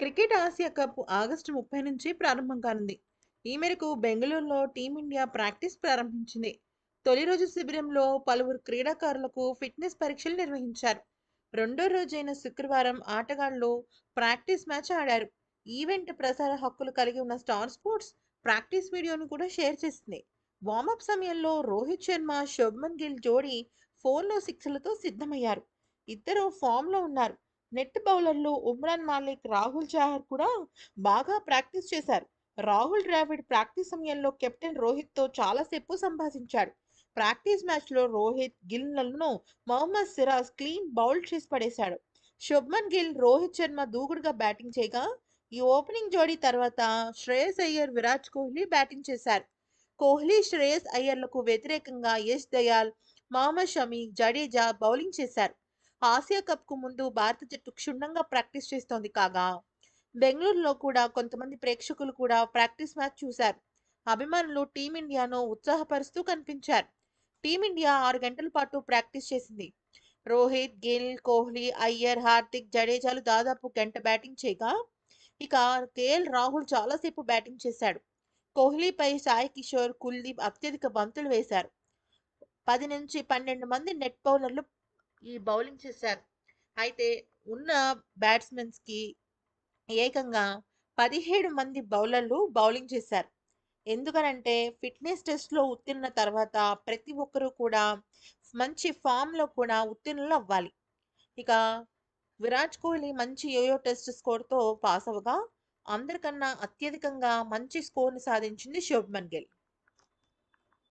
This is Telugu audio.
క్రికెట్ ఆసియా కప్ ఆగస్టు ముప్పై నుంచి ప్రారంభం కానుంది ఈ మేరకు బెంగళూరులో టీమిండియా ప్రాక్టీస్ ప్రారంభించింది తొలి రోజు శిబిరంలో పలువురు క్రీడాకారులకు ఫిట్నెస్ పరీక్షలు నిర్వహించారు రెండో రోజైన శుక్రవారం ఆటగాళ్లు ప్రాక్టీస్ మ్యాచ్ ఆడారు ఈవెంట్ ప్రసార హక్కులు కలిగి ఉన్న స్టార్ స్పోర్ట్స్ ప్రాక్టీస్ వీడియోను కూడా షేర్ చేసింది వార్మప్ సమయంలో రోహిత్ శర్మ శుభ్మన్ గిల్ జోడీ ఫోన్లో సిక్స్లతో సిద్ధమయ్యారు ఇద్దరు ఫామ్లో ఉన్నారు నెట్ బౌలర్లు ఉమ్రాన్ మాలిక్ రాహుల్ చాహర్ కూడా బాగా ప్రాక్టీస్ చేశారు రాహుల్ ద్రావిడ్ ప్రాక్టీస్ సమయంలో కెప్టెన్ రోహిత్తో చాలాసేపు సంభాషించాడు ప్రాక్టీస్ మ్యాచ్లో రోహిత్ గిల్లను మొహమ్మద్ సిరాజ్ క్లీన్ బౌల్ చేసి పడేశాడు శుభ్మన్ గిల్ రోహిత్ శర్మ దూకుడుగా బ్యాటింగ్ చేయగా ఈ ఓపెనింగ్ జోడీ తర్వాత శ్రేయస్ అయ్యర్ విరాట్ కోహ్లీ బ్యాటింగ్ చేశారు కోహ్లీ శ్రేయస్ అయ్యర్లకు వ్యతిరేకంగా యశ్ దయాల్ మహమ్మద్ షమీ జడేజా బౌలింగ్ చేశారు ఆసియా కప్కు ముందు భారత జట్టు క్షుణ్ణంగా ప్రాక్టీస్ చేస్తోంది కాగా బెంగళూరులో కూడా కొంతమంది ప్రేక్షకులు కూడా ప్రాక్టీస్ మ్యాచ్ చూశారు అభిమానులు టీమిండియాను ఉత్సాహపరుస్తూ కనిపించారు టీమిండియా ఆరు గంటల పాటు ప్రాక్టీస్ చేసింది రోహిత్ గిల్ కోహ్లీ అయ్యర్ హార్దిక్ జడేజాలు దాదాపు గంట బ్యాటింగ్ చేయగా ఇక కేఎల్ రాహుల్ చాలాసేపు బ్యాటింగ్ చేశాడు కోహ్లీపై సాయి కిషోర్ కుల్దీప్ అత్యధిక బంతులు వేశారు పది నుంచి పన్నెండు మంది నెట్ బౌలర్లు ఈ బౌలింగ్ చేశారు అయితే ఉన్న బ్యాట్స్మెన్స్కి ఏకంగా పదిహేడు మంది బౌలర్లు బౌలింగ్ చేశారు ఎందుకనంటే ఫిట్నెస్ టెస్ట్లో ఉత్తీర్ణ తర్వాత ప్రతి ఒక్కరూ కూడా మంచి ఫామ్లో కూడా ఉత్తీర్ణులు అవ్వాలి ఇక విరాట్ కోహ్లీ మంచి యోయో టెస్ట్ స్కోర్తో పాస్ అవగా అందరికన్నా అత్యధికంగా మంచి స్కోర్ని సాధించింది శుభ్మన్ గిల్